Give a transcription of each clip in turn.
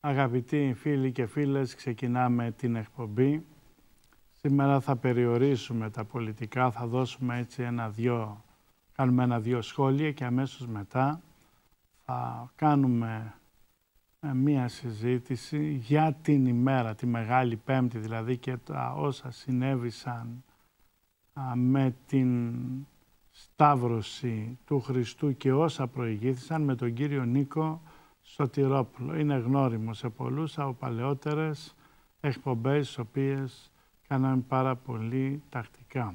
Αγαπητοί φίλοι και φίλες, ξεκινάμε την εκπομπή. Σήμερα θα περιορίσουμε τα πολιτικά, θα δώσουμε έτσι ένα-δυο, κάνουμε ένα-δυο σχόλια και αμέσως μετά θα κάνουμε ε, μία συζήτηση για την ημέρα, τη Μεγάλη Πέμπτη δηλαδή και τα όσα συνέβησαν με την Σταύρωση του Χριστού και όσα προηγήθησαν με τον κύριο Νίκο Σωτηρόπουλο. Είναι γνώριμο σε πολλούς από παλαιότερες εκπομπές, τις οποίες κάναμε πάρα πολύ τακτικά.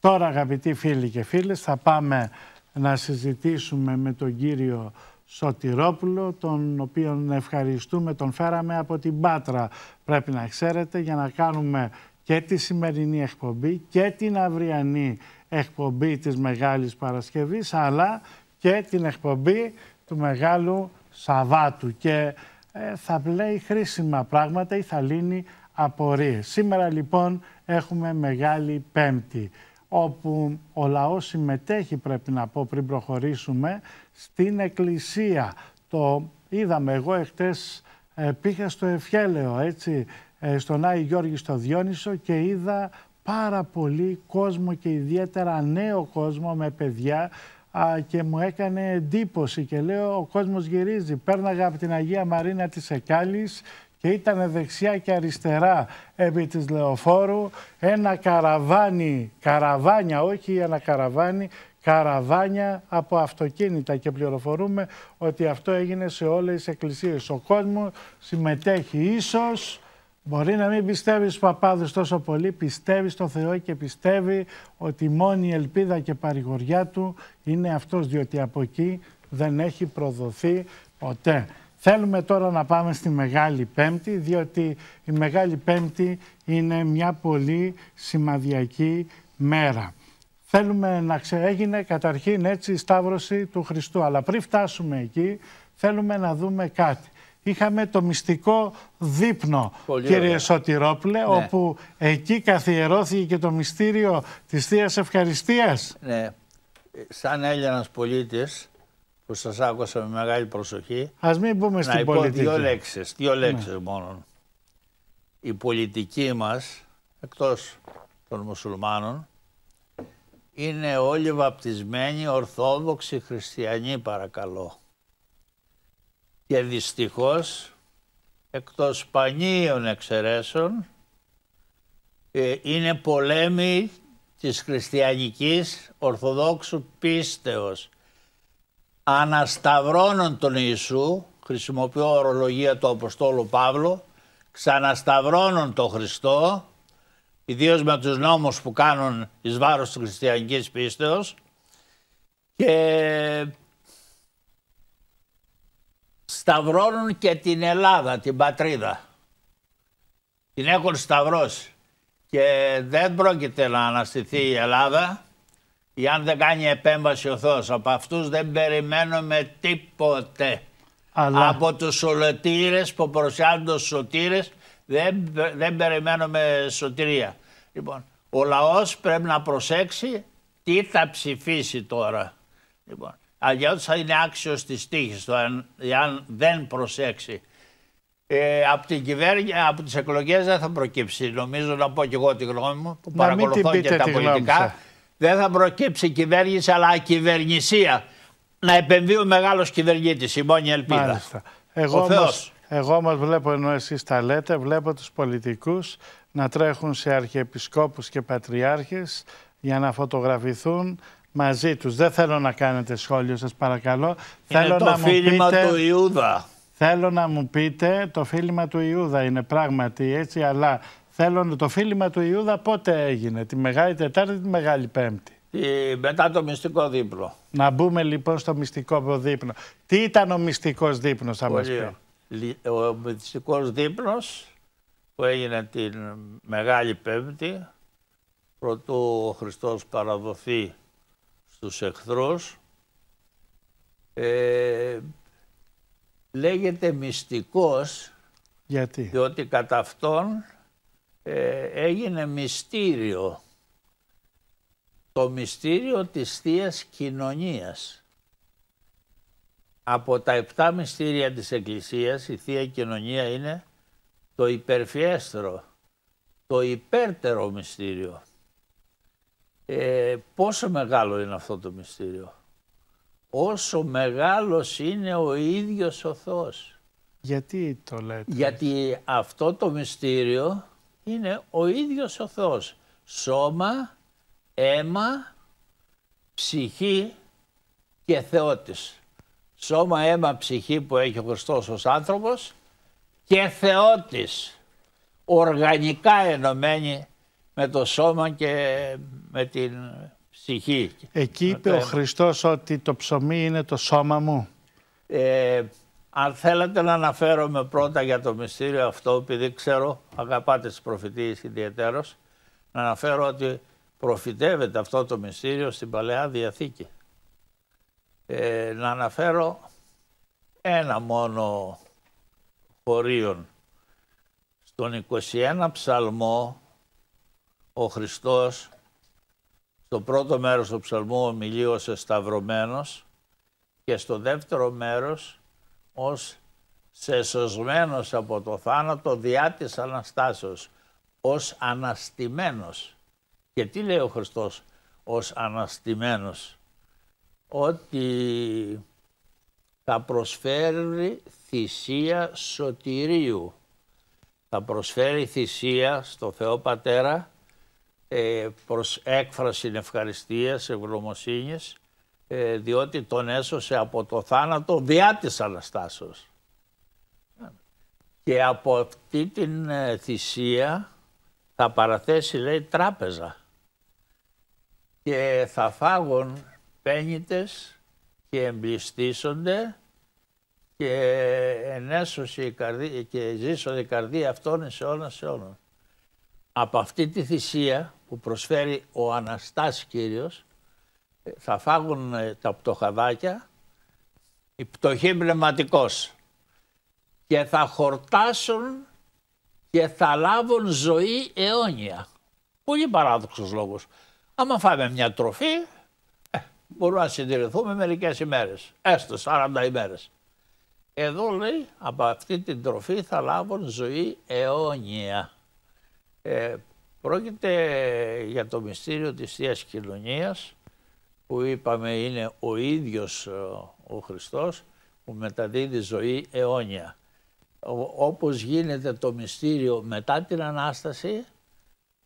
Τώρα αγαπητοί φίλοι και φίλες θα πάμε να συζητήσουμε με τον κύριο Σωτηρόπουλο, τον οποίον ευχαριστούμε, τον φέραμε από την Πάτρα, πρέπει να ξέρετε, για να κάνουμε και τη σημερινή εκπομπή και την αυριανή εκπομπή της Μεγάλης Παρασκευής, αλλά και την εκπομπή του Μεγάλου Σαββάτου και ε, θα λέει χρήσιμα πράγματα ή θα λύνει απορίες. Σήμερα λοιπόν έχουμε Μεγάλη Πέμπτη όπου ο λαός συμμετέχει πρέπει να πω πριν προχωρήσουμε στην εκκλησία. Το είδαμε εγώ εχθές ε, πήγα στο Ευχέλαιο έτσι ε, στον Άγιο Γιώργη στο Διόνυσο και είδα πάρα πολύ κόσμο και ιδιαίτερα νέο κόσμο με παιδιά α, και μου έκανε εντύπωση και λέω ο κόσμος γυρίζει. Πέρναγα από την Αγία Μαρίνα της Εκάλης και ήταν δεξιά και αριστερά επί της Λεωφόρου ένα καραβάνι, καραβάνια, όχι ένα καραβάνι, καραβάνια από αυτοκίνητα και πληροφορούμε ότι αυτό έγινε σε όλες τις εκκλησίες. Ο κόσμος συμμετέχει ίσως Μπορεί να μην πιστεύεις στου παπάδες τόσο πολύ, πιστεύεις στο Θεό και πιστεύει ότι μόνη ελπίδα και παρηγοριά του είναι αυτός, διότι από εκεί δεν έχει προδοθεί ποτέ. Θέλουμε τώρα να πάμε στη Μεγάλη Πέμπτη, διότι η Μεγάλη Πέμπτη είναι μια πολύ σημαδιακή μέρα. Θέλουμε να ξέγινε καταρχήν έτσι η Σταύρωση του Χριστού, αλλά πριν φτάσουμε εκεί θέλουμε να δούμε κάτι είχαμε το μυστικό δείπνο, κύριε ωραία. Ναι. όπου εκεί καθιερώθηκε και το μυστήριο της θείας Ευχαριστίας. Ναι, ε, σαν Έλληνας πολίτης που σας άκουσα με μεγάλη προσοχή... Ας μην πούμε στην να πολιτική. δύο λέξεις, δύο ναι. λέξεις ναι. μόνο. Η πολιτική μας, εκτός των μουσουλμάνων, είναι όλοι βαπτισμένοι, ορθόδοξοι χριστιανοί παρακαλώ και δυστυχώς εκτός πανίων εξαιρέσεων ε, είναι πολέμοι της χριστιανικής ορθοδόξου πίστεως. Ανασταυρώνουν τον Ιησού, χρησιμοποιώ ορολογία του Αποστόλου Παύλου, ξανασταυρώνουν τον Χριστό, ιδίως με τους νόμους που κάνουν εις βάρος της χριστιανικής πίστεως και σταυρώνουν και την Ελλάδα, την πατρίδα. Την έχουν σταυρώσει. Και δεν πρόκειται να αναστηθεί η Ελλάδα, αν δεν κάνει επέμβαση ο Θεός. Από αυτούς δεν περιμένουμε τίποτε. Από τους σωτήρες που προσιάζουν τους σωτήρες δεν, δεν περιμένουμε σωτηρία. Λοιπόν, ο λαός πρέπει να προσέξει τι θα ψηφίσει τώρα. Λοιπόν, αλλιώς θα είναι άξιος της τύχης του, αν, εάν δεν προσέξει. Ε, από, την κυβέρνηση, από τις εκλογές δεν θα προκύψει, νομίζω να πω και εγώ τη γνώμη μου, που παρακολουθώ και τα πολιτικά. Δεν θα προκύψει κυβέρνηση, αλλά κυβερνησία. Να επεμβεί ο μεγάλος κυβερνήτης, η μόνη ελπίδα. Εγώ ο Εγώ όμως βλέπω, ενώ εσείς τα λέτε, βλέπω τους πολιτικούς να τρέχουν σε αρχιεπισκόπους και πατριάρχες για να φωτογραφηθούν μαζί τους. Δεν θέλω να κάνετε σχόλιο σας παρακαλώ. Είναι θέλω το φίλημα πείτε... του Ιούδα. Θέλω να μου πείτε το φίλημα του Ιούδα είναι πράγματι έτσι, αλλά θέλω το φίλημα του Ιούδα πότε έγινε, τη Μεγάλη Τετάρτη ή τη Μεγάλη Πέμπτη. Η, μετά το μυστικό δείπνο. Να μπούμε λοιπόν στο μυστικό δείπνο. Τι ήταν ο μυστικός δείπνος θα μας πει. Ο μυστικός δείπνος που έγινε την Μεγάλη Πέμπτη, προτού ο Χριστός παραδοθεί στους εχθρός ε, λέγεται μυστικός γιατί διότι κατά αυτόν ε, έγινε μυστήριο το μυστήριο της θείας Κοινωνίας. Από τα επτά μυστήρια της Εκκλησίας η Θεία Κοινωνία είναι το υπερφιέστερο, το υπέρτερο μυστήριο. Ε, πόσο μεγάλο είναι αυτό το μυστήριο. Όσο μεγάλος είναι ο ίδιος ο Θεός. Γιατί το λέτε. Γιατί αυτό το μυστήριο είναι ο ίδιος ο Θεός. Σώμα, αίμα, ψυχή και Θεότης. Σώμα, αίμα, ψυχή που έχει ο Χριστός ως άνθρωπος και Θεότης. Οργανικά ενωμένη με το σώμα και με την ψυχή. Εκεί είπε ο Χριστός ότι το ψωμί είναι το σώμα μου. Ε, αν θέλετε να αναφέρομαι πρώτα για το μυστήριο αυτό, επειδή ξέρω, αγαπάτε τις προφητείες ιδιαίτερος, να αναφέρω ότι προφητεύεται αυτό το μυστήριο στην Παλαιά Διαθήκη. Ε, να αναφέρω ένα μόνο χωρίον. Στον 21 ψαλμό ο Χριστός στο πρώτο μέρος του ψαλμού ως σταυρωμένος και στο δεύτερο μέρος ως σεσωσμένος από το θάνατο διά της Αναστάσεως, ως αναστημένος. Και τι λέει ο Χριστός ως αναστημένος. Ότι θα προσφέρει θυσία σωτηρίου. Θα προσφέρει θυσία στο Θεό Πατέρα ε, προς έκφραση ευχαριστίας, ευγνωμοσύνης, ε, διότι τον έσωσε από το θάνατο διά της Αναστάσεως. Και από αυτή την ε, θυσία θα παραθέσει, λέει, τράπεζα. Και θα φάγουν πένιτες και εμπλιστήσονται και ενέσωσε η καρδία, και ζήσω η καρδία αυτών σε όλων σε όλων. Από αυτή τη θυσία που προσφέρει ο Αναστάς Κύριος ε, θα φάγουν ε, τα πτωχαδάκια η πτωχή πνευματικός και θα χορτάσουν και θα λάβουν ζωή αιώνια. Πολύ παράδοξος λόγος. Άμα φάμε μια τροφή ε, μπορούμε να συντηρηθούμε μερικές ημέρες, έστω 40 ημέρες. Εδώ λέει από αυτή την τροφή θα λάβουν ζωή αιώνια. Ε, Πρόκειται για το μυστήριο της θείας Κοινωνίας που είπαμε είναι ο ίδιος ε, ο Χριστός που μεταδίδει ζωή αιώνια. Όπως γίνεται το μυστήριο μετά την Ανάσταση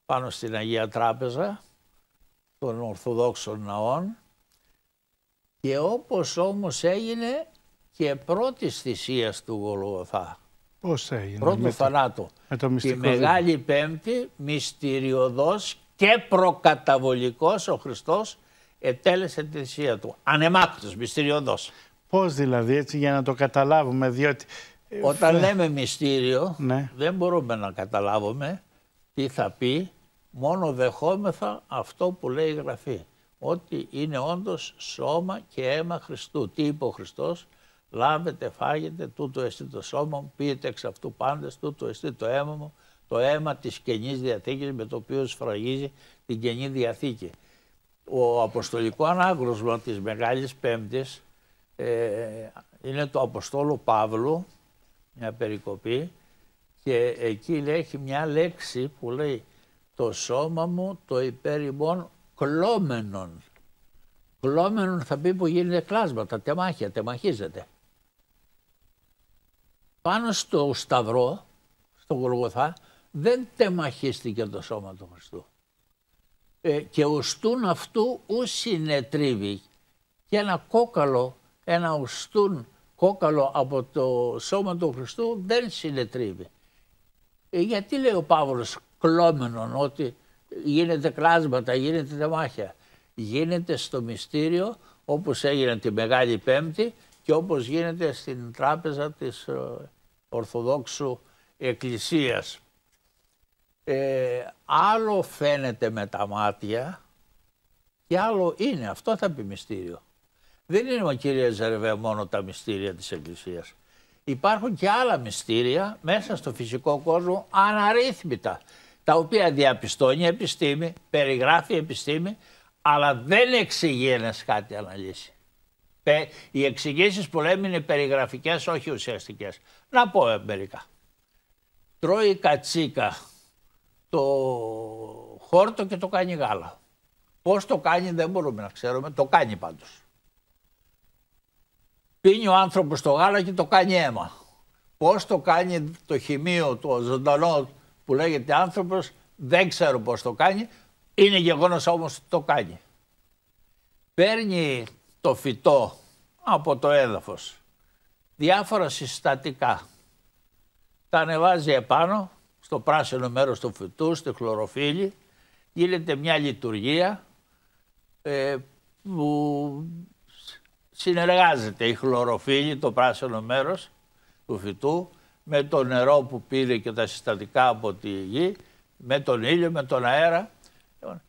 πάνω στην Αγία Τράπεζα των Ορθοδόξων Ναών και όπως όμως έγινε και πρώτης θυσίας του Γολγοθά Πώς έγινε. Πρώτο με θανάτου. Με το Τη Μεγάλη Πέμπτη, μυστηριωδός και προκαταβολικός ο Χριστός ετέλεσε τη θυσία του. Ανεμάκτος, μυστηριωδός. Πώς δηλαδή, έτσι για να το καταλάβουμε, διότι... Όταν ναι. λέμε μυστήριο, ναι. δεν μπορούμε να καταλάβουμε τι θα πει, μόνο δεχόμεθα αυτό που λέει η Γραφή. Ότι είναι όντως σώμα και αίμα Χριστού. Τι είπε ο Χριστός, λάβετε, φάγετε, τούτο εστί το σώμα μου, πείτε εξ αυτού πάντες, τούτο εστί το αίμα μου, το αίμα της Καινής Διαθήκης με το οποίο σφραγίζει την Καινή Διαθήκη. Ο αποστολικός ανάγνωσμα της Μεγάλης Πέμπτης ε, είναι το Αποστόλου Παύλου, μια περικοπή, και εκεί λέει, έχει μια λέξη που λέει «Το σώμα μου το υπέρημον κλώμενων. Κλώμενον θα πει που γίνεται κλάσματα, τεμάχια, τεμαχίζεται πάνω στο Σταυρό, στον Γολγοθά, δεν τεμαχίστηκε το σώμα του Χριστού. Ε, και οστούν αυτού ου συνετρίβει και ένα κόκαλο, ένα οστούν κόκαλο από το σώμα του Χριστού δεν συνετρίβει. Ε, γιατί λέει ο Παύλος κλόμενον ότι γίνεται κλάσματα, γίνεται τεμάχια. Γίνεται στο μυστήριο όπως έγινε τη Μεγάλη Πέμπτη και όπως γίνεται στην τράπεζα της ε, Ορθοδόξου Εκκλησίας. Ε, άλλο φαίνεται με τα μάτια και άλλο είναι. Αυτό θα πει μυστήριο. Δεν είναι, ο κύριε Ζερβέ, μόνο τα μυστήρια της Εκκλησίας. Υπάρχουν και άλλα μυστήρια μέσα στο φυσικό κόσμο αναρρύθμιτα, τα οποία διαπιστώνει η επιστήμη, περιγράφει η επιστήμη, αλλά δεν εξηγεί κάτι αναλύσει. Οι εξηγήσεις που λέμε είναι περιγραφικές, όχι ουσιαστικές. Να πω μερικά. Τρώει κατσίκα το χόρτο και το κάνει γάλα. Πώς το κάνει δεν μπορούμε να ξέρουμε, το κάνει πάντως. Πίνει ο άνθρωπος το γάλα και το κάνει αίμα. Πώς το κάνει το χημείο, το ζωντανό που λέγεται άνθρωπος, δεν ξέρω πώς το κάνει. Είναι γεγονός όμως το κάνει. Παίρνει το φυτό από το έδαφος, διάφορα συστατικά. Τα ανεβάζει επάνω, στο πράσινο μέρος του φυτού, στη χλωροφύλλη, γίνεται μια λειτουργία ε, που συνεργάζεται η χλωροφύλλη, το πράσινο μέρος του φυτού, με το νερό που πήρε και τα συστατικά από τη γη, με τον ήλιο, με τον αέρα. Λοιπόν,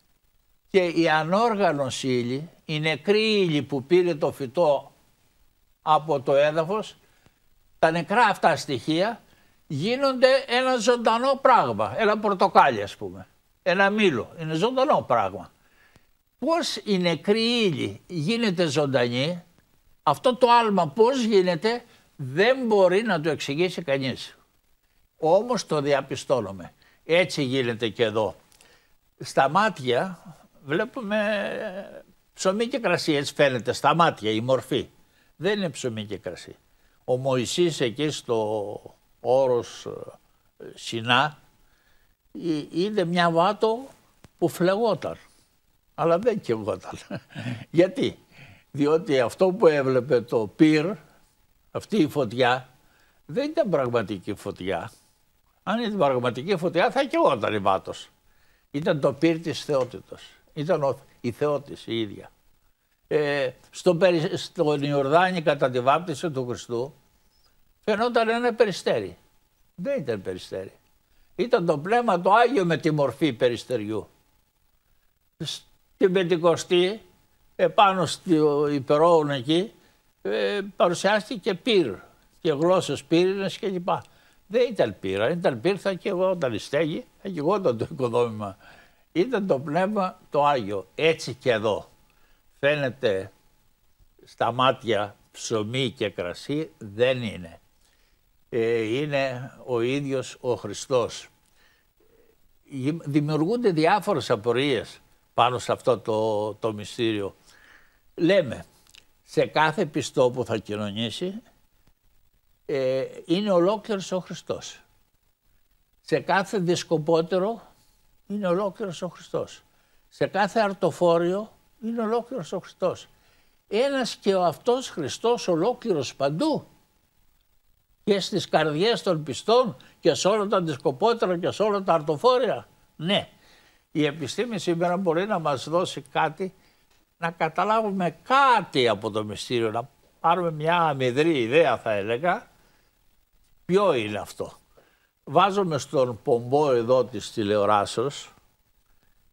και η ανόργανος ύλη η νεκρή ύλη που πήρε το φυτό από το έδαφος, τα νεκρά αυτά στοιχεία γίνονται ένα ζωντανό πράγμα, ένα πορτοκάλι ας πούμε, ένα μήλο, είναι ζωντανό πράγμα. Πώς η νεκρή ύλη γίνεται ζωντανή, αυτό το άλμα πώς γίνεται δεν μπορεί να το εξηγήσει κανείς. Όμως το διαπιστώνουμε. Έτσι γίνεται και εδώ. Στα μάτια βλέπουμε Ψωμί και κρασί, έτσι φαίνεται στα μάτια η μορφή. Δεν είναι ψωμί και κρασί. Ο Μωυσής εκεί στο όρος ε, Σινά ε, είδε μια βάτο που φλεγόταν. Αλλά δεν κεγόταν. Γιατί. Διότι αυτό που έβλεπε το πυρ, αυτή η φωτιά, δεν ήταν πραγματική φωτιά. Αν ήταν πραγματική φωτιά θα κεγόταν η βάτος. Ήταν το πυρ της θεότητος. Ήταν ο, η Θεότης η ίδια. Ε, στο, στον Ιορδάνη κατά τη βάπτιση του Χριστού φαινόταν ένα περιστέρι. Δεν ήταν περιστέρι. Ήταν το πνεύμα το Άγιο με τη μορφή περιστεριού. Στην Πεντηκοστή, επάνω στο υπερόουν εκεί, ε, παρουσιάστηκε πυρ και γλώσσες πύρινες κλπ. Δεν ήταν πύρα, ήταν πύρ θα όταν η στέγη, θα το οικοδόμημα ήταν το Πνεύμα το Άγιο. Έτσι και εδώ. Φαίνεται στα μάτια ψωμί και κρασί, δεν είναι. Ε, είναι ο ίδιος ο Χριστός. Δημιουργούνται διάφορες απορίες πάνω σε αυτό το, το μυστήριο. Λέμε, σε κάθε πιστό που θα κοινωνήσει, ε, είναι ολόκληρος ο Χριστός. Σε κάθε δισκοπότερο είναι ολόκληρος ο Χριστός. Σε κάθε αρτοφόριο είναι ολόκληρος ο Χριστός. Ένας και ο αυτός Χριστός ολόκληρος παντού και στις καρδιές των πιστών και σε όλα τα δισκοπότερα και σε όλα τα αρτοφόρια. Ναι, η επιστήμη σήμερα μπορεί να μας δώσει κάτι, να καταλάβουμε κάτι από το μυστήριο, να πάρουμε μια αμυδρή ιδέα θα έλεγα, ποιο είναι αυτό βάζουμε στον πομπό εδώ της τηλεοράσεως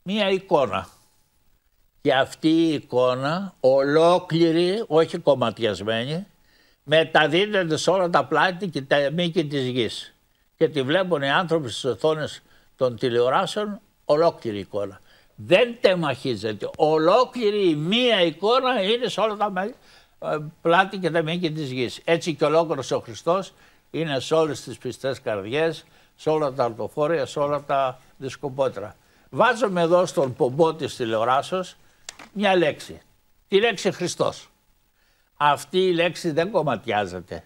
μία εικόνα. Και αυτή η εικόνα, ολόκληρη, όχι κομματιασμένη, μεταδίδεται σε όλα τα πλάτη και τα μήκη της γης. Και τη βλέπουν οι άνθρωποι στις οθόνες των τηλεοράσεων, ολόκληρη εικόνα. Δεν τεμαχίζεται. Ολόκληρη μία εικόνα είναι σε όλα τα ε, πλάτη και τα μήκη της γης. Έτσι και ολόκληρος ο Χριστός είναι σε όλες τις πιστές καρδιές, σε όλα τα αρτοφόρια, σε όλα τα δισκοπότρα. Βάζουμε εδώ στον πομπό της τηλεοράσεως μια λέξη, τη λέξη Χριστός. Αυτή η λέξη δεν κομματιάζεται.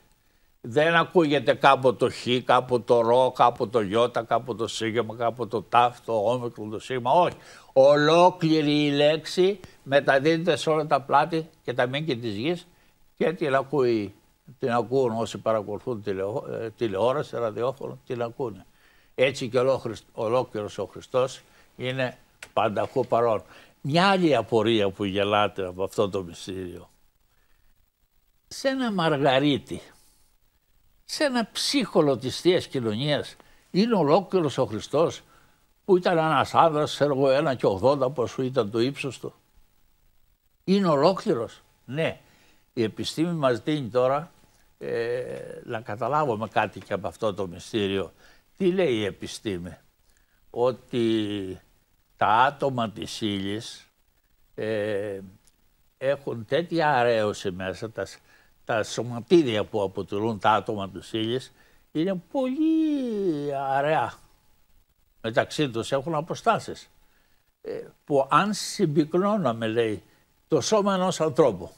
Δεν ακούγεται κάπου το χ, κάπου το ρο, κάπου το γιώτα, κάπου το σίγμα, κάπου το τάφ, το όμικρο, το σίγμα. Όχι. Ολόκληρη η λέξη μεταδίδεται σε όλα τα πλάτη και τα μήκη της γης και την ακούει την ακούν όσοι παρακολουθούν ε, τηλεόραση, ραδιόφωνο, την ακούνε. Έτσι και ολόκληρος ο Χριστός είναι πανταχού παρόν. Μια άλλη απορία που γελάτε από αυτό το μυστήριο. Σε ένα μαργαρίτη, σε ένα ψύχολο της θείας κοινωνίας, είναι ολόκληρος ο Χριστός που ήταν ένας άνδρας, ξέρω εγώ, ένα και ογδόντα ήταν το ύψος του. Είναι ολόκληρος. Ναι, η επιστήμη μας δίνει τώρα ε, να καταλάβουμε κάτι και από αυτό το μυστήριο. Τι λέει η επιστήμη. Ότι τα άτομα της ύλης ε, έχουν τέτοια αρέωση μέσα, τα, σωματίδια που αποτελούν τα άτομα της ύλης είναι πολύ αρέα. Μεταξύ τους έχουν αποστάσεις. Ε, που αν συμπυκνώναμε, λέει, το σώμα ενός ανθρώπου,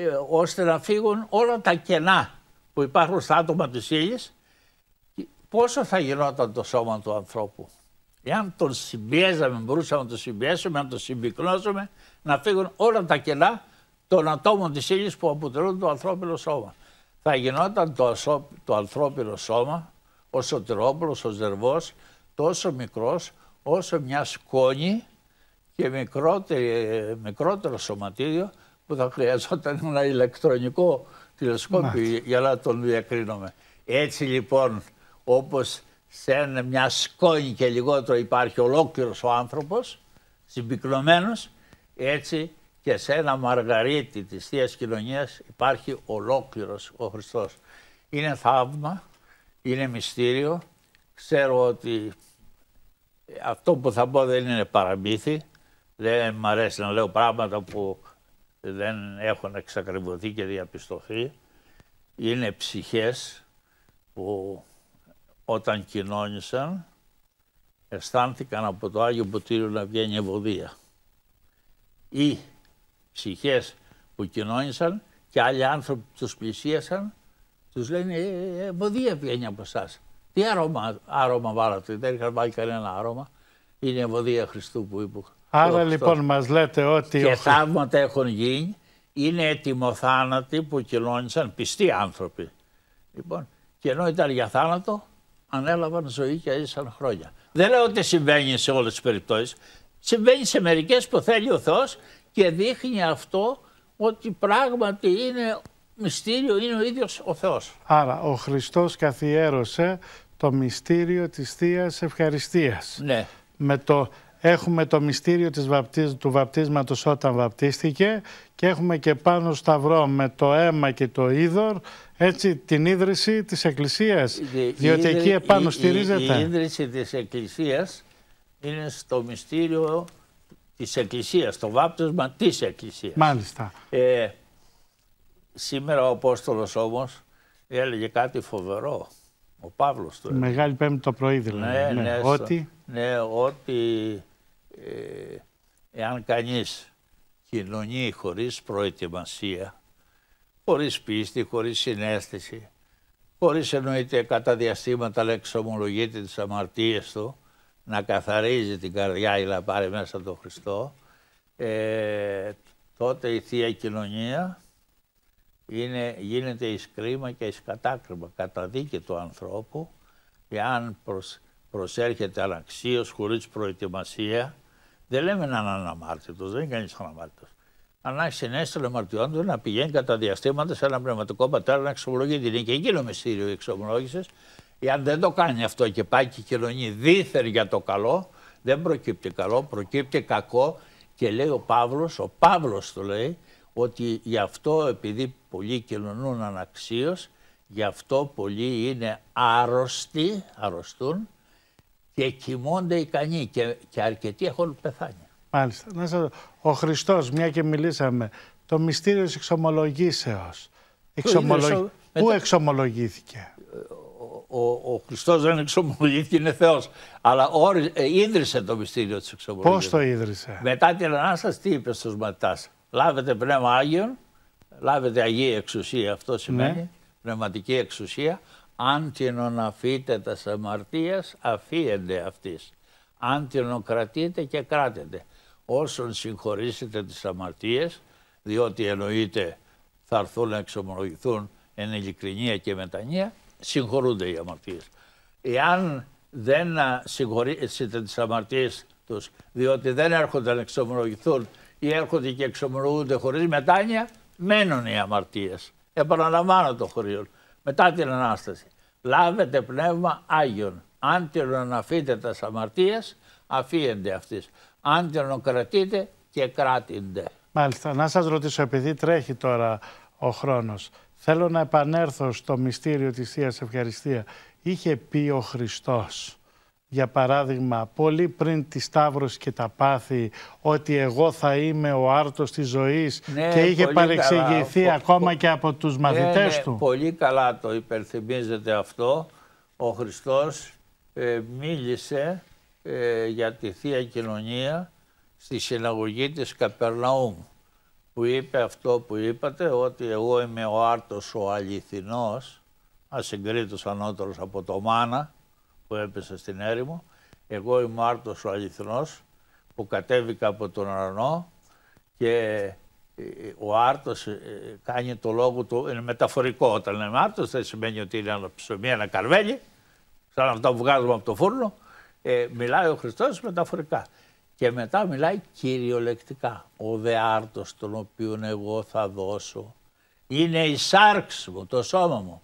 ε, ώστε να φύγουν όλα τα κενά που υπάρχουν στα άτομα της ύλης. πόσο θα γινόταν το σώμα του ανθρώπου. Εάν τον συμπιέζαμε, μπορούσαμε να τον συμπιέσουμε, να τον συμπυκνώσουμε, να φύγουν όλα τα κενά των ατόμων της ύλης που αποτελούν το ανθρώπινο σώμα. Θα γινόταν το, ανθρώπινο σώμα, ο Σωτηρόπουλος, ο Ζερβός, τόσο μικρός όσο μια σκόνη και ε, μικρότερο σωματίδιο που θα χρειαζόταν ένα ηλεκτρονικό τηλεσκόπιο για να τον διακρίνουμε. Έτσι λοιπόν, όπως σε μια σκόνη και λιγότερο υπάρχει ολόκληρος ο άνθρωπος, συμπυκνωμένος, έτσι και σε ένα μαργαρίτη της θείας Κοινωνίας υπάρχει ολόκληρος ο Χριστός. Είναι θαύμα, είναι μυστήριο. Ξέρω ότι αυτό που θα πω δεν είναι παραμύθι. Δεν μ' αρέσει να λέω πράγματα που δεν έχουν εξακριβωθεί και διαπιστωθεί, είναι ψυχές που όταν κοινώνησαν αισθάνθηκαν από το Άγιο Ποτήριο να βγαίνει ευωδία. Ή ψυχές που κοινώνησαν και άλλοι άνθρωποι τους πλησίασαν τους λένε ευωδία ε, βγαίνει από εσάς. Τι άρωμα, άρωμα βάλατε, δεν είχαν βάλει κανένα άρωμα. Είναι ευωδία Χριστού που είπα. Άρα λοιπόν μας λέτε ότι... Και θαύματα έχουν γίνει. Είναι ετοιμοθάνατοι που κοινώνησαν πιστοί άνθρωποι. Λοιπόν, και ενώ ήταν για θάνατο, ανέλαβαν ζωή και έζησαν χρόνια. Δεν λέω ότι συμβαίνει σε όλες τις περιπτώσεις. Συμβαίνει σε μερικές που θέλει ο Θεός και δείχνει αυτό ότι πράγματι είναι μυστήριο, είναι ο ίδιος ο Θεός. Άρα ο Χριστός καθιέρωσε το μυστήριο της θείας Ευχαριστίας. Ναι. Με το Έχουμε το μυστήριο της βαπτίσ... του βαπτίσματος όταν βαπτίστηκε και έχουμε και πάνω σταυρό με το αίμα και το είδωρ, έτσι την ίδρυση της Εκκλησίας, διότι εκεί επάνω η, στηρίζεται. Η ίδρυση της Εκκλησίας είναι στο μυστήριο της Εκκλησίας, το βάπτισμα της Εκκλησίας. Μάλιστα. Ε, σήμερα ο Απόστολος όμως έλεγε κάτι φοβερό. Ο Παύλος του έλεγε. Μεγάλη πέμπτη το πρωί δηλαδή. Ναι, ναι, ναι ότι ναι, ε, εάν κανείς κοινωνεί χωρίς προετοιμασία, χωρίς πίστη, χωρίς συνέστηση, χωρίς εννοείται κατά διαστήματα εξομολογείται τις αμαρτίες του, να καθαρίζει την καρδιά ή να πάρει μέσα τον Χριστό, ε, τότε η Θεία τον χριστο είναι, γίνεται εις κρίμα και εις κατάκριμα, κατά δίκη του ανθρώπου, εάν προσέρχεται αναξίως, χωρίς προετοιμασία, δεν λέμε να είναι αναμάρτητος, δεν είναι κανείς αναμάρτητος. Αν έχει συνέστηση αμαρτιών του να πηγαίνει κατά διαστήματα σε ένα πνευματικό πατέρα να εξομολογεί την και εκείνο μυστήριο εξομολόγηση. Εάν δεν το κάνει αυτό και πάει και κοινωνεί δίθερ για το καλό, δεν προκύπτει καλό, προκύπτει κακό. Και λέει ο Παύλος, ο Παύλος το λέει, ότι γι' αυτό επειδή πολλοί κοινωνούν αναξίως, γι' αυτό πολλοί είναι άρρωστοι, αρρωστούν και κοιμώνται ικανοί και, και αρκετοί έχουν πεθάνει. Μάλιστα. Να σας... Ο Χριστός, μια και μιλήσαμε, το μυστήριο της εξομολογήσεως. Πού εξομολογήθηκε. Ο, ο, Χριστός δεν εξομολογήθηκε, είναι Θεός. Αλλά ε, ίδρυσε το μυστήριο της εξομολογήσεως. Πώς το ίδρυσε. Μετά την Ανάσταση τι είπες στους Ματάς. Λάβετε Πνεύμα Άγιον, λάβετε Αγία Εξουσία, αυτό σημαίνει, ναι. πνευματική εξουσία την οναφείτε τα αφίεντε αφίενται Αν την οκρατείτε και κράτετε. Όσον συγχωρήσετε τις αμαρτίες, διότι εννοείται θα έρθουν να εξομολογηθούν εν ειλικρινία και μετανία, συγχωρούνται οι αμαρτίες. Εάν δεν συγχωρήσετε τις αμαρτίες τους, διότι δεν έρχονται να εξομολογηθούν ή έρχονται και εξομολογούνται χωρίς μετάνοια, μένουν οι αμαρτίες. Επαναλαμβάνω το χωρίο μετά την Ανάσταση. Λάβετε πνεύμα Άγιον. την αναφείτε τα σαμαρτίας, αφίενται αυτής. την κρατείτε και κράτηντε. Μάλιστα. Να σας ρωτήσω, επειδή τρέχει τώρα ο χρόνος, θέλω να επανέλθω στο μυστήριο της Θείας Ευχαριστία. Είχε πει ο Χριστός για παράδειγμα, πολύ πριν τη Σταύρωση και τα πάθη, ότι εγώ θα είμαι ο άρτος της ζωής ναι, και είχε παρεξηγηθεί ακόμα και από τους ναι, μαθητές ναι, του. Ναι, πολύ καλά το υπερθυμίζεται αυτό. Ο Χριστός ε, μίλησε ε, για τη Θεία Κοινωνία στη συναγωγή της Καπερναούμ που είπε αυτό που είπατε, ότι εγώ είμαι ο άρτος ο αληθινός, ασυγκρίτως ανώτερος από το μάνα, που έπεσε στην έρημο. Εγώ είμαι ο Άρτος ο Αληθινός που κατέβηκα από τον Αρνό και ε, ο Άρτος ε, κάνει το λόγο του, είναι μεταφορικό όταν λέμε Άρτος, δεν σημαίνει ότι είναι ένα ψωμί, ένα καρβέλι, σαν αυτά που βγάζουμε από το φούρνο. Ε, μιλάει ο Χριστός μεταφορικά. Και μετά μιλάει κυριολεκτικά. Ο δε άρτος τον οποίον εγώ θα δώσω είναι η σάρξ μου, το σώμα μου.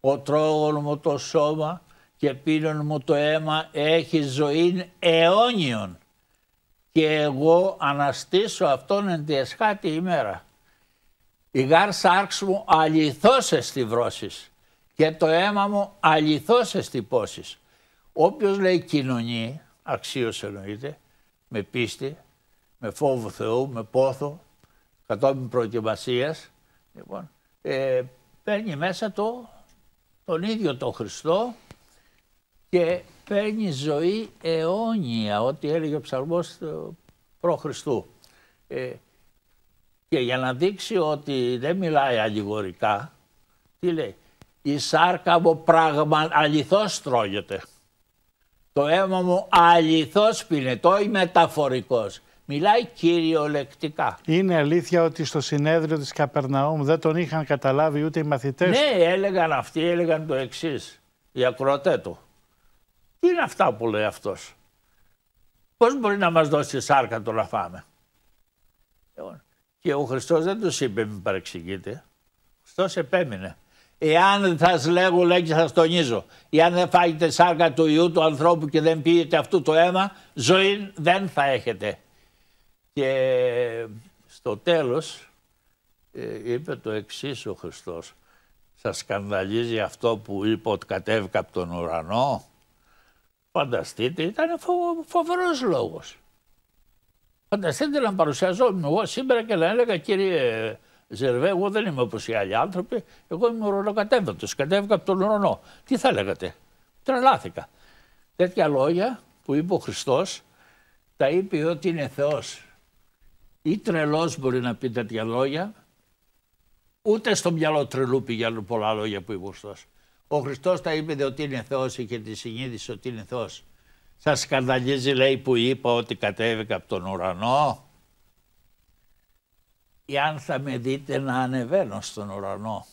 Ο τρόγων μου το σώμα και πίνον μου το αίμα έχει ζωή αιώνιον και εγώ αναστήσω αυτόν εν τη εσχάτη ημέρα. Η γάρ σάρξ μου αληθώς εστιβρώσεις και το αίμα μου αληθώς εστιπώσεις. Όποιος λέει κοινωνεί, αξίως εννοείται, με πίστη, με φόβο Θεού, με πόθο, κατόπιν προετοιμασίας, λοιπόν, ε, παίρνει μέσα το, τον ίδιο τον Χριστό και παίρνει ζωή αιώνια, ό,τι έλεγε ο ψαλμός ε, προ Χριστού. Ε, και για να δείξει ότι δεν μιλάει αλληγορικά, τι λέει, η σάρκα μου πράγμα αληθώς τρώγεται. Το αίμα μου αληθώς πίνεται, ή μεταφορικός. Μιλάει κυριολεκτικά. Είναι αλήθεια ότι στο συνέδριο της Καπερναούμ δεν τον είχαν καταλάβει ούτε οι μαθητές. Ναι, έλεγαν αυτοί, έλεγαν το εξής. οι ακροατές τι είναι αυτά που λέει αυτός. Πώς μπορεί να μας δώσει σάρκα το να φάμε. Λοιπόν, και ο Χριστός δεν τους είπε μην παρεξηγείτε. Χριστό Χριστός επέμεινε. Εάν θα λέγω, λέει και τονίζω, εάν δεν φάγετε σάρκα του Ιού του ανθρώπου και δεν πίνετε αυτού το αίμα, ζωή δεν θα έχετε. Και στο τέλος ε, είπε το εξής ο Χριστός, σας σκανδαλίζει αυτό που είπε ότι κατέβηκα από τον ουρανό, Φανταστείτε, ήταν φο, λόγο. λόγος. Φανταστείτε να παρουσιαζόμουν εγώ σήμερα και να έλεγα κύριε Ζερβέ, εγώ δεν είμαι όπως οι άλλοι άνθρωποι. Εγώ είμαι ουρανοκατέβατο. Κατέβηκα από τον ουρανό. Τι θα λέγατε. Τρελάθηκα. Τέτοια λόγια που είπε ο Χριστός, τα είπε ότι είναι Θεός. Ή τρελός μπορεί να πει τέτοια λόγια, ούτε στο μυαλό τρελού πηγαίνουν πολλά λόγια που είπε ο Χριστός. Ο Χριστός τα είπε ότι είναι Θεός, και τη συνείδηση ότι είναι Θεός. Σα σκανδαλίζει, λέει, που είπα ότι κατέβηκα από τον ουρανό. Ή αν θα με δείτε να ανεβαίνω στον ουρανό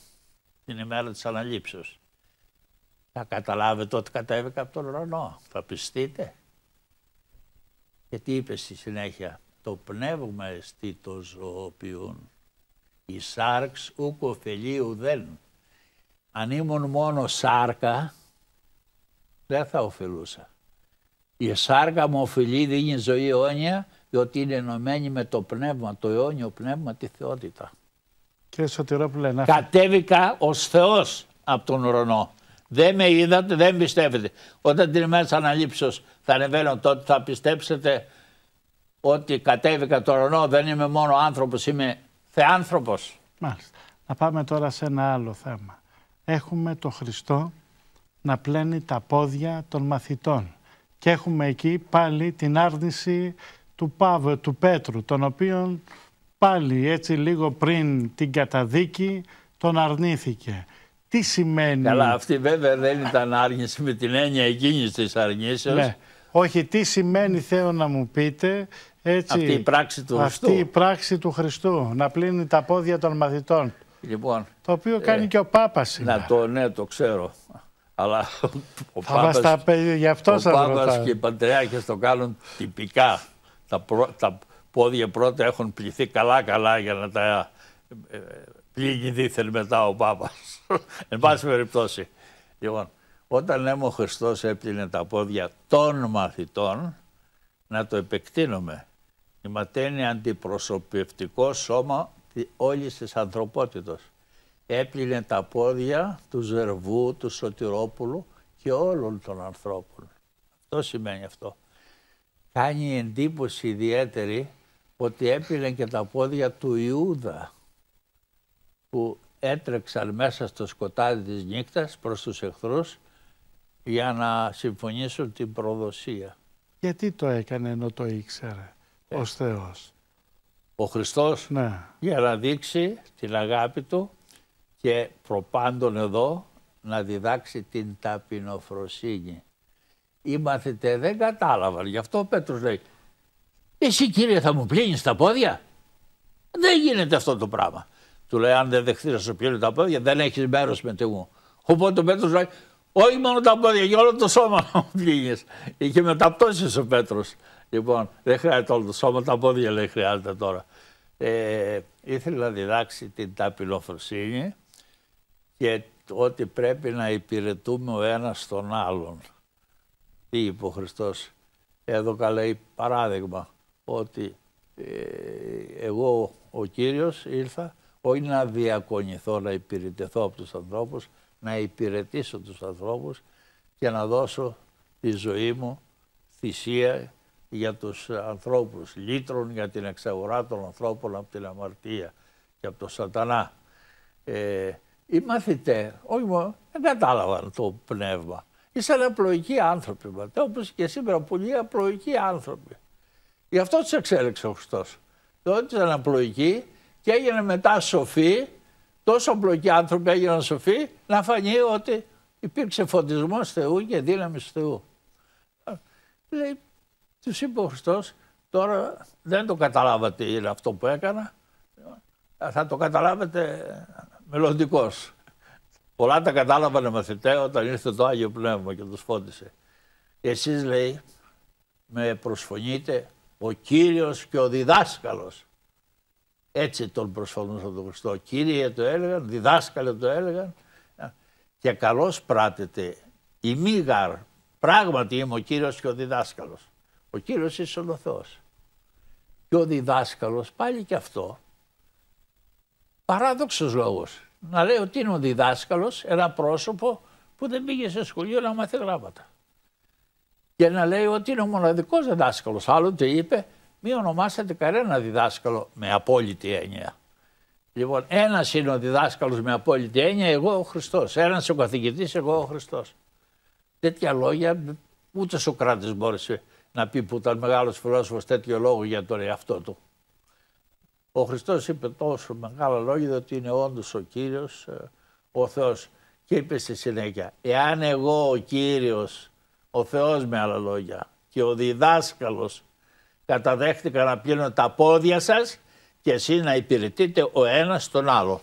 την ημέρα της αναλήψεως. Θα καταλάβετε ότι κατέβηκα από τον ουρανό. Θα πιστείτε. Και τι είπε στη συνέχεια. Το πνεύμα εστί το ζωοποιούν. Η σάρξ ούκ ωφελεί αν ήμουν μόνο σάρκα, δεν θα ωφελούσα. Η σάρκα μου οφειλεί, δίνει ζωή αιώνια, διότι είναι ενωμένη με το πνεύμα, το αιώνιο πνεύμα, τη θεότητα. Κύριε Σωτηρόπουλε, να... Κατέβηκα ως Θεός από τον ουρανό. Δεν με είδατε, δεν πιστεύετε. Όταν την ημέρα της αναλήψεως θα ανεβαίνω τότε, θα πιστέψετε ότι κατέβηκα τον ουρανό, δεν είμαι μόνο άνθρωπος, είμαι θεάνθρωπος. Μάλιστα. Να πάμε τώρα σε ένα άλλο θέμα έχουμε το Χριστό να πλένει τα πόδια των μαθητών. Και έχουμε εκεί πάλι την άρνηση του, Παύλου, του Πέτρου, τον οποίον πάλι έτσι λίγο πριν την καταδίκη τον αρνήθηκε. Τι σημαίνει... Καλά, αυτή βέβαια δεν ήταν άρνηση με την έννοια εκείνης της αρνήσεως. Ναι. Όχι, τι σημαίνει θέλω να μου πείτε... Έτσι, αυτή η πράξη του αυτή Χριστού. Αυτή η πράξη του Χριστού, να πλύνει τα πόδια των μαθητών. Λοιπόν, το οποίο ε, κάνει και ο Πάπας Να το, ναι, το ξέρω. Αλλά ο Πάπας, τα γι αυτό ο και οι Πατριάρχες το κάνουν τυπικά. Τα, πόδια πρώτα έχουν πληθεί καλά-καλά για να τα ε, ε δίθεν μετά ο Πάπας. Εν πάση περιπτώσει. Λοιπόν, όταν λέμε ο Χριστός έπλυνε τα πόδια των μαθητών, να το επεκτείνουμε. Η Ματέ αντιπροσωπευτικό σώμα Όλοι τη ανθρωπότητα. Έπληνε τα πόδια του Ζερβού, του Σωτηρόπουλου και όλων των ανθρώπων. Αυτό σημαίνει αυτό. Κάνει εντύπωση ιδιαίτερη ότι έπληνε και τα πόδια του Ιούδα που έτρεξαν μέσα στο σκοτάδι της νύχτας προς τους εχθρούς για να συμφωνήσουν την προδοσία. Γιατί το έκανε ενώ το ήξερε ε. ως Θεός ο Χριστός ναι. για να δείξει την αγάπη του και προπάντων εδώ να διδάξει την ταπεινοφροσύνη. Οι μαθητές δεν κατάλαβαν, γι' αυτό ο Πέτρος λέει «Εσύ κύριε θα μου πλύνεις τα πόδια» Δεν γίνεται αυτό το πράγμα. Του λέει: Αν δεν δεχθείς να σου πλύνει τα πόδια, δεν έχεις μέρος με μου. Οπότε ο Πέτρος λέει: Όχι μόνο τα πόδια, για όλο το σώμα μου πλύνεις». Είχε μεταπτώσεις ο Πέτρος. Λοιπόν, δεν χρειάζεται όλο το σώμα, τα πόδια λέει χρειάζεται τώρα. Ε, ήθελε να διδάξει την ταπειλοφροσύνη και ότι πρέπει να υπηρετούμε ο ένας τον άλλον. Τι είπε ο Χριστός. Εδώ καλεί παράδειγμα ότι ε, εγώ ο Κύριος ήρθα όχι να διακονηθώ, να υπηρετηθώ από τους ανθρώπους, να υπηρετήσω τους ανθρώπους και να δώσω τη ζωή μου θυσία για τους ανθρώπους, λύτρων για την εξαγορά των ανθρώπων από την αμαρτία και από τον σατανά. Ε, οι μαθητές, όχι μόνο, δεν κατάλαβαν το πνεύμα. Ήσαν απλοϊκοί άνθρωποι, μαθητέ, όπως και σήμερα πολλοί απλοϊκοί άνθρωποι. Γι' αυτό τους εξέλεξε ο Χριστός. Τότε ήταν απλοϊκοί και έγινε μετά σοφοί, τόσο απλοϊκοί άνθρωποι έγιναν σοφοί, να φανεί ότι υπήρξε φωτισμός Θεού και δύναμης Θεού. Ε, λέει, τους είπε ο Χριστός, τώρα δεν το καταλάβατε είναι αυτό που έκανα, θα το καταλάβετε μελλοντικώς. Πολλά τα κατάλαβανε μαθητές όταν ήρθε το Άγιο Πνεύμα και τους φώτισε. Εσείς λέει, με προσφωνείτε ο Κύριος και ο διδάσκαλος. Έτσι τον προσφωνούσαν τον Χριστό. Κύριε το έλεγαν, διδάσκαλε το έλεγαν και καλώς πράτεται η μίγαρ. Πράγματι είμαι ο Κύριος και ο διδάσκαλος. Ο Κύριος είναι ο Θεός. Και ο διδάσκαλος πάλι και αυτό. Παράδοξος λόγος. Να λέει ότι είναι ο διδάσκαλος ένα πρόσωπο που δεν πήγε σε σχολείο να μάθει γράμματα. Και να λέει ότι είναι ο μοναδικός διδάσκαλος. το είπε μη ονομάσετε κανένα διδάσκαλο με απόλυτη έννοια. Λοιπόν, ένας είναι ο διδάσκαλος με απόλυτη έννοια, εγώ ο Χριστός. Ένας ο καθηγητής, εγώ ο Χριστός. Τέτοια λόγια ούτε ο κράτη μπόρεσε να πει που ήταν μεγάλος φιλόσοφος τέτοιο λόγο για τον εαυτό του. Ο Χριστός είπε τόσο μεγάλα λόγια ότι είναι όντως ο Κύριος, ε, ο Θεός. Και είπε στη συνέχεια, εάν εγώ ο Κύριος, ο Θεός με άλλα λόγια και ο διδάσκαλος καταδέχτηκα να πλύνω τα πόδια σας και εσύ να υπηρετείτε ο ένας τον άλλο.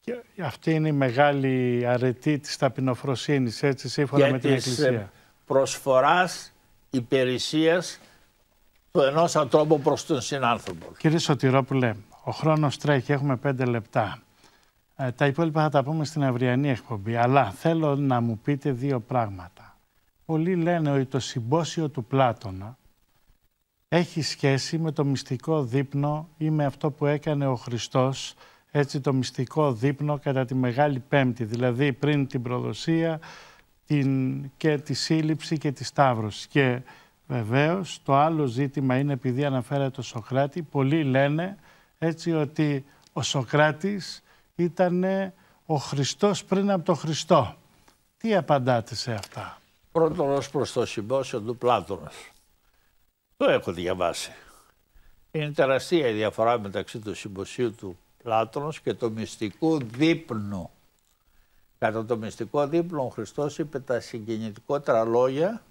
Και αυτή είναι η μεγάλη αρετή της ταπεινοφροσύνης, έτσι, σύμφωνα με την ε, Εκκλησία. προσφοράς υπηρεσίας του ενός ανθρώπου προς τον συνάνθρωπο. Κύριε Σωτηρόπουλε, ο χρόνος τρέχει, έχουμε πέντε λεπτά. Ε, τα υπόλοιπα θα τα πούμε στην αυριανή εκπομπή, αλλά θέλω να μου πείτε δύο πράγματα. Πολλοί λένε ότι το συμπόσιο του Πλάτωνα έχει σχέση με το μυστικό δείπνο ή με αυτό που έκανε ο Χριστός, έτσι το μυστικό δείπνο κατά τη Μεγάλη Πέμπτη, δηλαδή πριν την προδοσία, την, και τη σύλληψη και τη σταύρωση. Και βεβαίως το άλλο ζήτημα είναι επειδή αναφέρεται ο Σοκράτη, πολλοί λένε έτσι ότι ο Σοκράτης ήταν ο Χριστός πριν από τον Χριστό. Τι απαντάτε σε αυτά. Πρώτον ως προς το συμπόσιο του Πλάτωνος. Το έχω διαβάσει. Είναι τεραστία η διαφορά μεταξύ του συμποσίου του Πλάτωνος και του μυστικού δείπνου Κατά το μυστικό δίπλο ο Χριστός είπε τα συγκινητικότερα λόγια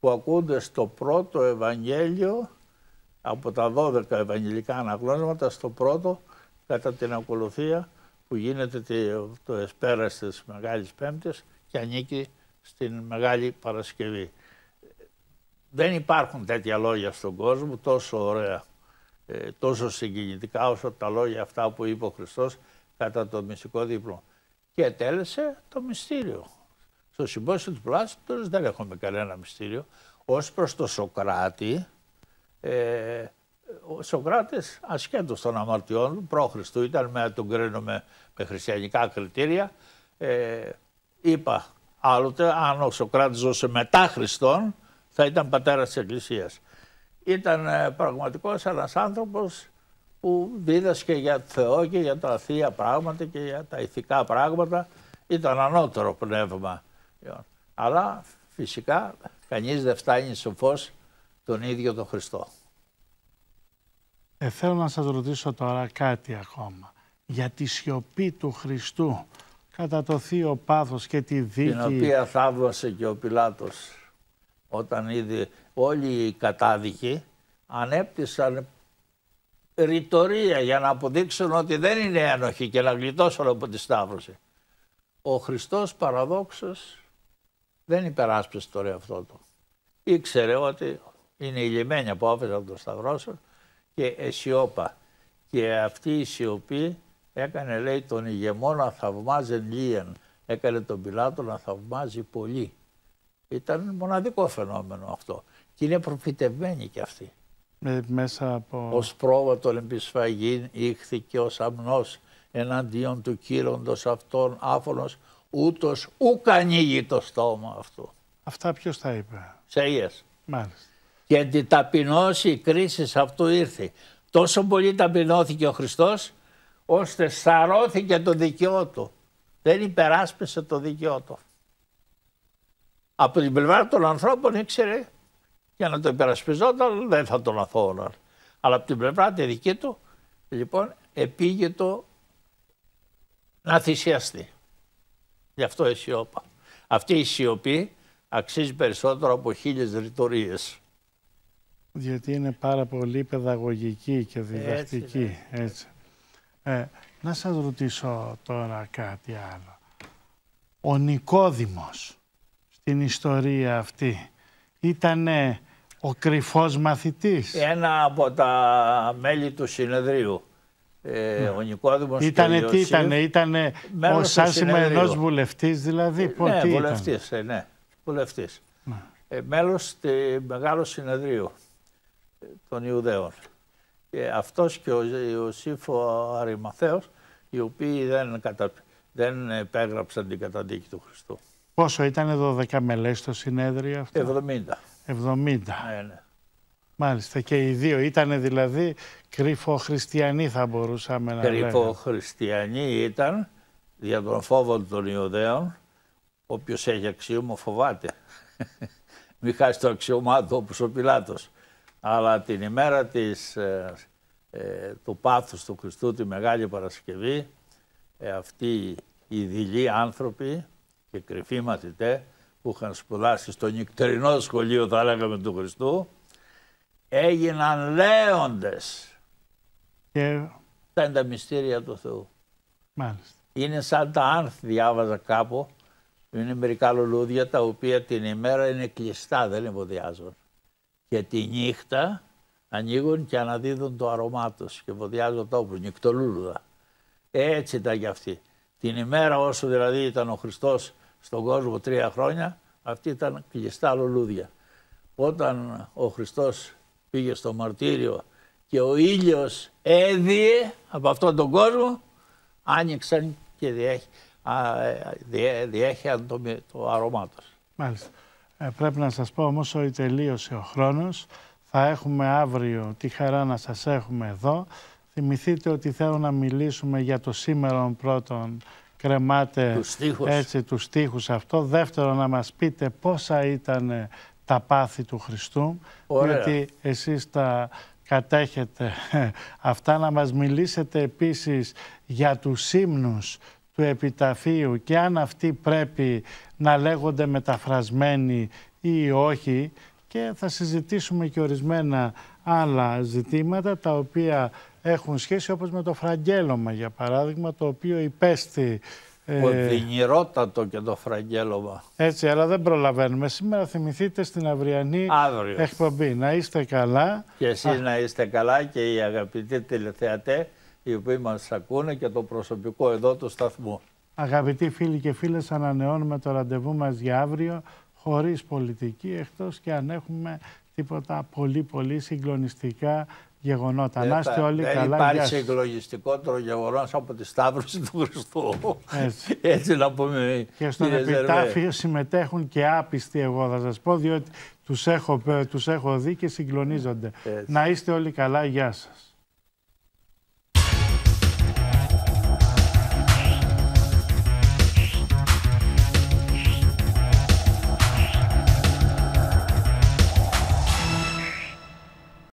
που ακούνται στο πρώτο Ευαγγέλιο από τα 12 Ευαγγελικά αναγνώσματα στο πρώτο κατά την ακολουθία που γίνεται το εσπέρας της Μεγάλης Πέμπτης και ανήκει στην Μεγάλη Παρασκευή. Δεν υπάρχουν τέτοια λόγια στον κόσμο τόσο ωραία, ε, τόσο συγκινητικά όσο τα λόγια αυτά που είπε ο Χριστός κατά το μυστικό δίπλωμα και ετέλεσε το μυστήριο. Στο συμπόσιο του Πλάστορης δεν έχουμε κανένα μυστήριο. Ως προς το Σοκράτη, ε, ο Σοκράτης ασχέτως των αμαρτιών του, πρόχριστου ήταν, με, τον κρίνουμε με χριστιανικά κριτήρια, ε, είπα άλλοτε αν ο Σοκράτης ζούσε μετά Χριστόν θα ήταν πατέρας της Εκκλησίας. Ήταν ε, πραγματικός ένας άνθρωπος που δίδασκε για Θεό και για τα θεία πράγματα και για τα ηθικά πράγματα. Ήταν ανώτερο πνεύμα. Αλλά φυσικά κανείς δεν φτάνει στο φως τον ίδιο τον Χριστό. Ε, θέλω να σας ρωτήσω τώρα κάτι ακόμα. Για τη σιωπή του Χριστού κατά το θείο πάθος και τη δίκη... Την οποία θαύμασε και ο Πιλάτος όταν είδε όλοι οι κατάδικοι ανέπτυσαν ρητορία για να αποδείξουν ότι δεν είναι ένοχοι και να γλιτώσουν από τη Σταύρωση. Ο Χριστός παραδόξως δεν υπεράσπισε τώρα αυτό το. Ήξερε ότι είναι η που απόφαση από τον σταυρό και αισιόπα. Και αυτή η σιωπή έκανε λέει τον ηγεμό να θαυμάζει λίεν. Έκανε τον Πιλάτο να θαυμάζει πολύ. Ήταν μοναδικό φαινόμενο αυτό. Και είναι προφητευμένη και αυτή. Ε, μέσα από... Ως πρόβατο Ολυμπισφαγήν ήχθηκε ως αμνός εναντίον του κύροντος αυτών άφωνος ούτως ουκ ανοίγει το στόμα αυτό. Αυτά ποιος τα είπε. ίες. Μάλιστα. Και την ταπεινώση η κρίση αυτού ήρθε. Τόσο πολύ ταπεινώθηκε ο Χριστός ώστε σαρώθηκε το δικαιό του. Δεν υπεράσπισε το δικαιό του. Από την πλευρά των ανθρώπων ήξερε για να το υπερασπιζόταν, δεν θα τον αθώωναν. Αλλά από την πλευρά τη δική του, λοιπόν, επήγε το να θυσιαστεί. Γι' αυτό η σιώπα. Αυτή η σιωπή αξίζει περισσότερο από χίλιες ρητορίες. Διότι είναι πάρα πολύ παιδαγωγική και διδακτική. Έτσι. Ε, να σας ρωτήσω τώρα κάτι άλλο. Ο Νικόδημος στην ιστορία αυτή ήταν ο κρυφός μαθητής. Ένα από τα μέλη του συνεδρίου. Ε, ναι. Ο Νικόδημος ήτανε, και ο Ιωσήφ, ήτανε, ήτανε ο σάσιμα ενός βουλευτής δηλαδή. Ε, ναι, ε ναι, βουλευτής, ήταν. ναι, βουλευτής. Ε, μέλος του Μεγάλου Συνεδρίου ε, των Ιουδαίων. και ε, αυτός και ο Ιωσήφ ο Αρημαθέος, οι οποίοι δεν, κατα... δεν υπέγραψαν την καταδίκη του Χριστού. Πόσο ήταν 12 μελέ στο συνέδριο αυτό. 70. 70. Ναι, ναι. Μάλιστα και οι δύο ήταν δηλαδή κρυφοχριστιανοί θα μπορούσαμε να λέμε. Κρυφοχριστιανοί ήταν για τον φόβο των Ιουδαίων. Όποιος έχει αξίωμα φοβάται. Μην χάσει το αξιωμά του όπως ο Πιλάτος. Αλλά την ημέρα της, ε, ε, του πάθους του Χριστού, τη Μεγάλη Παρασκευή, ε, αυτοί οι δειλοί άνθρωποι και κρυφοί μαθητέ που είχαν σπουδάσει στο νυκτερινό σχολείο, θα λέγαμε, του Χριστού, έγιναν λέοντες. Και... Αυτά είναι τα μυστήρια του Θεού. Μάλιστα. Είναι σαν τα άνθη, διάβαζα κάπου, είναι μερικά λουλούδια τα οποία την ημέρα είναι κλειστά, δεν εμποδιάζουν. Και τη νύχτα ανοίγουν και αναδίδουν το αρωμά τους και εμποδιάζουν το όπλο, Έτσι ήταν κι αυτή. Την ημέρα όσο δηλαδή ήταν ο Χριστός στον κόσμο τρία χρόνια, αυτή ήταν κλειστά λουλούδια. Όταν ο Χριστός πήγε στο μαρτύριο και ο ήλιος έδιε από αυτόν τον κόσμο, άνοιξαν και διέχεαν το, το αρώμα τους. Μάλιστα. Ε, πρέπει να σας πω όμως ότι τελείωσε ο χρόνος. Θα έχουμε αύριο τη χαρά να σας έχουμε εδώ. Θυμηθείτε ότι θέλω να μιλήσουμε για το σήμερον πρώτον κρεμάτε έτσι τους στίχους αυτό. Δεύτερο να μας πείτε πόσα ήταν ε, τα πάθη του Χριστού, γιατί εσείς τα κατέχετε αυτά. Να μας μιλήσετε επίσης για τους ύμνους του επιταφείου και αν αυτοί πρέπει να λέγονται μεταφρασμένοι ή όχι και θα συζητήσουμε και ορισμένα άλλα ζητήματα τα οποία έχουν σχέση όπως με το φραγγέλωμα για παράδειγμα το οποίο υπέστη Ποδινηρότατο ε, και το φραγγέλωμα. Έτσι, αλλά δεν προλαβαίνουμε. Σήμερα θυμηθείτε στην αυριανή Αύριο. εκπομπή. Να είστε καλά. Και εσείς Α. να είστε καλά και οι αγαπητοί τηλεθεατές, οι οποίοι μας ακούνε και το προσωπικό εδώ του σταθμού. Αγαπητοί φίλοι και φίλες, ανανεώνουμε το ραντεβού μας για αύριο χωρίς πολιτική, εκτός και αν έχουμε τίποτα πολύ πολύ συγκλονιστικά γεγονότα. Ε, να είστε όλοι δεν καλά. Υπάρχει εκλογιστικότερο γεγονός από τη Σταύρωση του Χριστού. Έτσι. Έτσι να πούμε. Ε, και στον επιτάφιο συμμετέχουν και άπιστοι, εγώ θα σας πω, διότι τους έχω, ε, τους έχω δει και συγκλονίζονται. Να είστε όλοι καλά. Γεια σας.